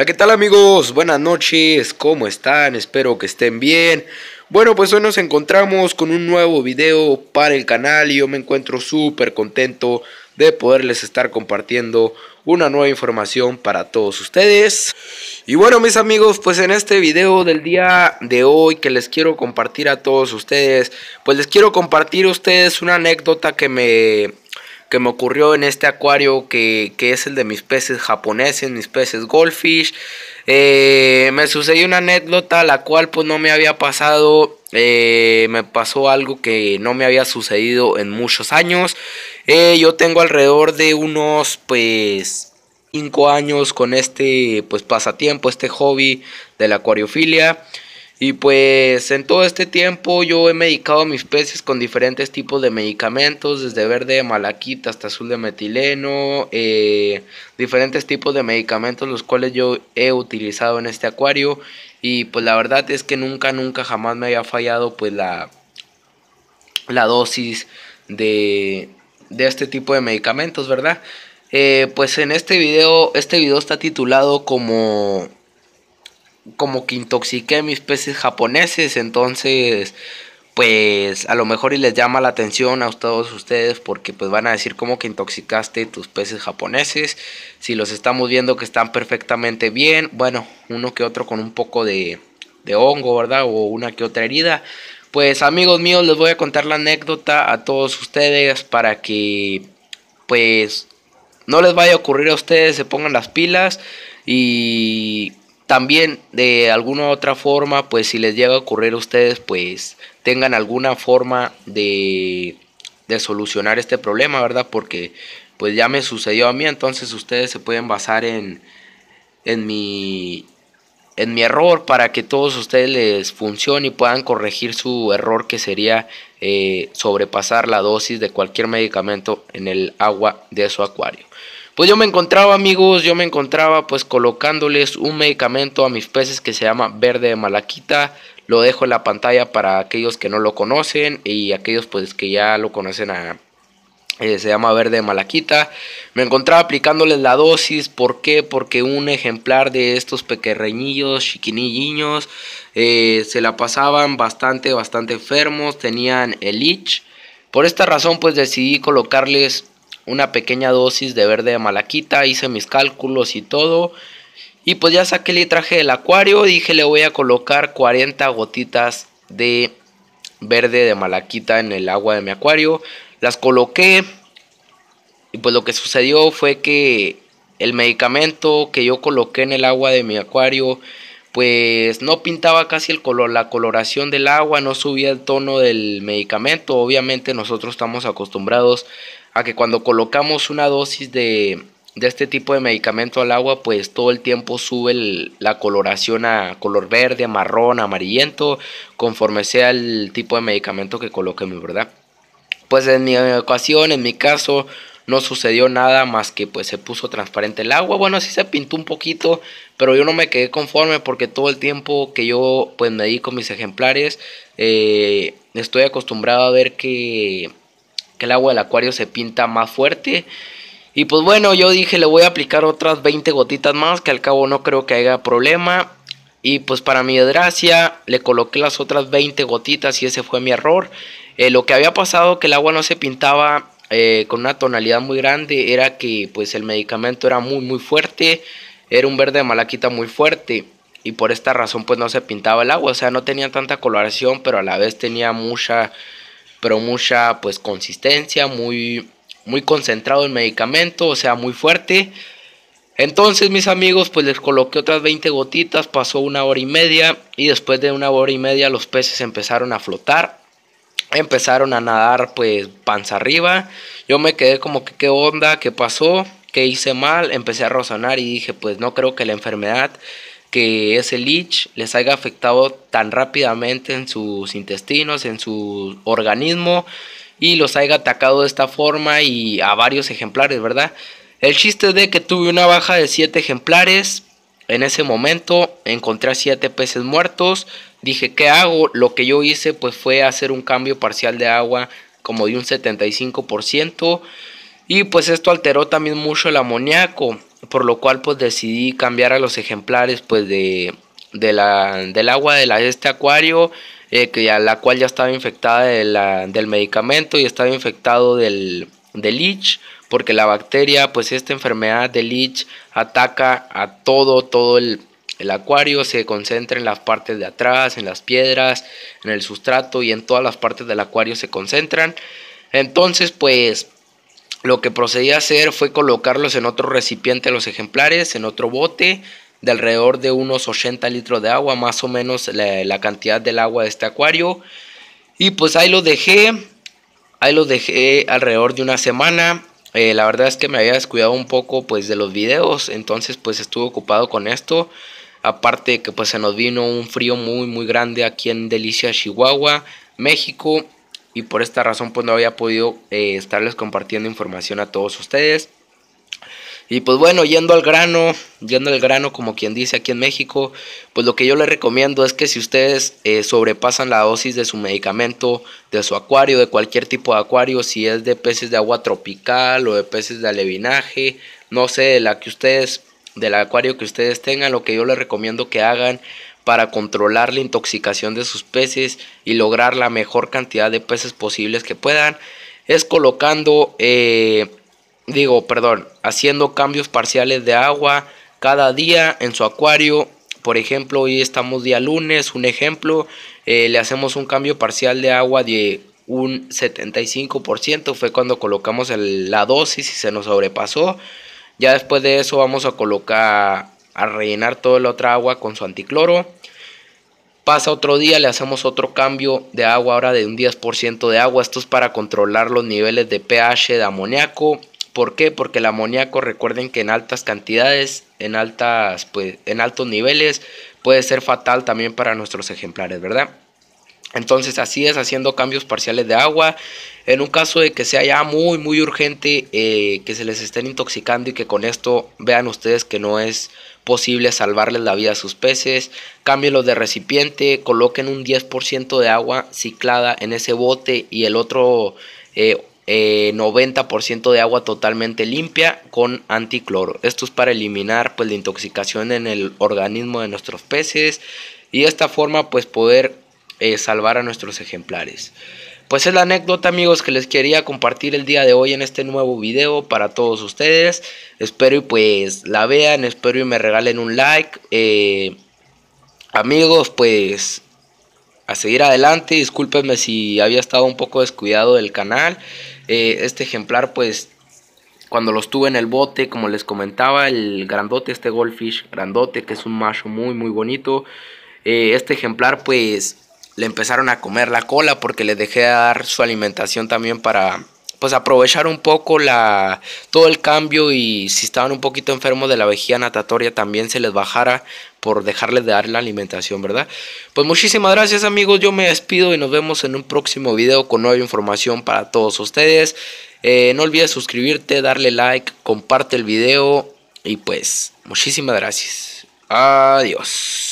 Hola, ¿qué tal amigos? Buenas noches, ¿cómo están? Espero que estén bien. Bueno, pues hoy nos encontramos con un nuevo video para el canal y yo me encuentro súper contento de poderles estar compartiendo una nueva información para todos ustedes. Y bueno, mis amigos, pues en este video del día de hoy que les quiero compartir a todos ustedes, pues les quiero compartir a ustedes una anécdota que me que me ocurrió en este acuario que, es el de mis peces japoneses, mis peces goldfish. Eh, me sucedió una anécdota la cual pues no me había pasado, eh, me pasó algo que no me había sucedido en muchos años. Eh, yo tengo alrededor de unos pues 5 años con este pues pasatiempo, este hobby de la acuariofilia. Y pues en todo este tiempo yo he medicado a mis peces con diferentes tipos de medicamentos, desde verde de malaquita hasta azul de metileno, eh, diferentes tipos de medicamentos los cuales yo he utilizado en este acuario. Y pues la verdad es que nunca, nunca jamás me había fallado pues la, la dosis de, de este tipo de medicamentos, ¿verdad? Eh, pues en este video, este video está titulado como como que intoxiqué mis peces japoneses, entonces pues a lo mejor y les llama la atención a todos ustedes porque pues van a decir cómo que intoxicaste tus peces japoneses, si los estamos viendo que están perfectamente bien, bueno, uno que otro con un poco de, de hongo, ¿verdad? O una que otra herida. Pues amigos míos, les voy a contar la anécdota a todos ustedes para que pues no les vaya a ocurrir a ustedes, se pongan las pilas y también de alguna u otra forma, pues si les llega a ocurrir a ustedes, pues tengan alguna forma de, solucionar este problema, ¿verdad? Porque pues ya me sucedió a mí, entonces ustedes se pueden basar en, mi en mi error para que todos ustedes les funcione y puedan corregir su error que sería eh, sobrepasar la dosis de cualquier medicamento en el agua de su acuario. Pues yo me encontraba, amigos, yo me encontraba pues colocándoles un medicamento a mis peces que se llama verde de malaquita. Lo dejo en la pantalla para aquellos que no lo conocen y aquellos pues que ya lo conocen a, eh, se llama verde de malaquita. Me encontraba aplicándoles la dosis. ¿Por qué? Porque un ejemplar de estos pequeñillos, chiquinillos. Eh, se la pasaban bastante, bastante enfermos. Tenían el itch. Por esta razón pues decidí colocarles una pequeña dosis de verde de malaquita, hice mis cálculos y todo. Y pues ya saqué el traje del acuario, dije le voy a colocar 40 gotitas de verde de malaquita en el agua de mi acuario. Las coloqué y pues lo que sucedió fue que el medicamento que yo coloqué en el agua de mi acuario pues no pintaba casi el color, la coloración del agua, no subía el tono del medicamento. Obviamente nosotros estamos acostumbrados a que cuando colocamos una dosis de, este tipo de medicamento al agua, pues todo el tiempo sube la coloración a color verde, marrón, amarillento, conforme sea el tipo de medicamento que coloquemos, ¿verdad? Pues en mi ocasión, en mi caso, no sucedió nada más que pues se puso transparente el agua. Bueno, sí se pintó un poquito, pero yo no me quedé conforme porque todo el tiempo que yo pues me con mis ejemplares, eh, estoy acostumbrado a ver que que el agua del acuario se pinta más fuerte. Y pues bueno, yo dije, le voy a aplicar otras 20 gotitas más, que al cabo no creo que haya problema. Y pues para mi desgracia, le coloqué las otras 20 gotitas y ese fue mi error. Eh, lo que había pasado, que el agua no se pintaba eh, con una tonalidad muy grande, era que pues el medicamento era muy muy fuerte, era un verde de malaquita muy fuerte. Y por esta razón pues no se pintaba el agua, o sea, no tenía tanta coloración, pero a la vez tenía mucha pero mucha pues consistencia, muy, muy concentrado el medicamento, o sea, muy fuerte. Entonces mis amigos pues les coloqué otras 20 gotitas, pasó una hora y media y después de una hora y media los peces empezaron a flotar, empezaron a nadar pues panza arriba, yo me quedé como que qué onda, qué pasó, qué hice mal, empecé a razonar y dije pues no creo que la enfermedad que ese leech les haya afectado tan rápidamente en sus intestinos, en su organismo y los haya atacado de esta forma y a varios ejemplares, ¿verdad? El chiste de que tuve una baja de 7 ejemplares. En ese momento encontré 7 peces muertos. Dije, ¿qué hago? Lo que yo hice pues fue hacer un cambio parcial de agua como de un 75%. Y pues esto alteró también mucho el amoníaco por lo cual pues decidí cambiar a los ejemplares pues del agua de, este acuario, eh, que la cual ya estaba infectada del medicamento y estaba infectado del, del porque la bacteria, pues esta enfermedad del leech ataca a todo, todo el, el acuario, se concentra en las partes de atrás, en las piedras, en el sustrato y en todas las partes del acuario se concentran. Entonces, pues lo que procedí a hacer fue colocarlos en otro recipiente los ejemplares, en otro bote de alrededor de unos 80 litros de agua, más o menos la, cantidad del agua de este acuario. Y pues ahí lo dejé, ahí lo dejé alrededor de una semana. Eh, la verdad es que me había descuidado un poco pues de los videos, entonces pues estuve ocupado con esto. Aparte que pues se nos vino un frío muy muy grande aquí en Delicia, Chihuahua, México y por esta razón pues no había podido eh, estarles compartiendo información a todos ustedes. Y pues bueno, yendo al grano, yendo al grano como quien dice aquí en México, pues lo que yo les recomiendo es que si ustedes eh, sobrepasan la dosis de su medicamento, de su acuario, de cualquier tipo de acuario, si es de peces de agua tropical o de peces de alevinaje, no sé, de la que ustedes, del acuario que ustedes tengan, lo que yo les recomiendo que hagan para controlar la intoxicación de sus peces y lograr la mejor cantidad de peces posibles que puedan, es colocando, eh, digo, perdón, haciendo cambios parciales de agua cada día en su acuario. Por ejemplo, hoy estamos día lunes, un ejemplo, eh, le hacemos un cambio parcial de agua de un 75%, fue cuando colocamos la dosis y se nos sobrepasó. Ya después de eso vamos a colocar a rellenar toda la otra agua con su anticloro. Pasa otro día, le hacemos otro cambio de agua, ahora de un 10% de agua. Esto es para controlar los niveles de pH de amoníaco. ¿Por qué? Porque el amoníaco, recuerden que en altas cantidades, en, altas, pues, en altos niveles, puede ser fatal también para nuestros ejemplares, ¿verdad? Entonces así es, haciendo cambios parciales de agua. En un caso de que sea ya muy, muy urgente eh, que se les estén intoxicando y que con esto vean ustedes que no es posible salvarles la vida a sus peces, cámbienlos de recipiente, coloquen un 10% de agua ciclada en ese bote y el otro 90% eh, eh, de agua totalmente limpia con anticloro. Esto es para eliminar pues, la intoxicación en el organismo de nuestros peces y de esta forma pues poder eh, salvar a nuestros ejemplares. Pues es la anécdota amigos que les quería compartir el día de hoy en este nuevo video para todos ustedes. Espero y pues la vean, espero y me regalen un like. Eh, amigos pues a seguir adelante, discúlpenme si había estado un poco descuidado del canal. Eh, este ejemplar pues cuando los tuve en el bote, como les comentaba, el grandote, este goldfish grandote que es un macho muy muy bonito. este ejemplar pues le empezaron a comer la cola porque le dejé dar su alimentación también para pues aprovechar un poco la todo el cambio y si estaban un poquito enfermos de la vejiga natatoria también se les bajara por dejarles de dar la alimentación, ¿verdad? Pues muchísimas gracias amigos, yo me despido y nos vemos en un próximo video con nueva información para todos ustedes. Eh, no olvides suscribirte, darle like, comparte el video y pues muchísimas gracias. Adiós.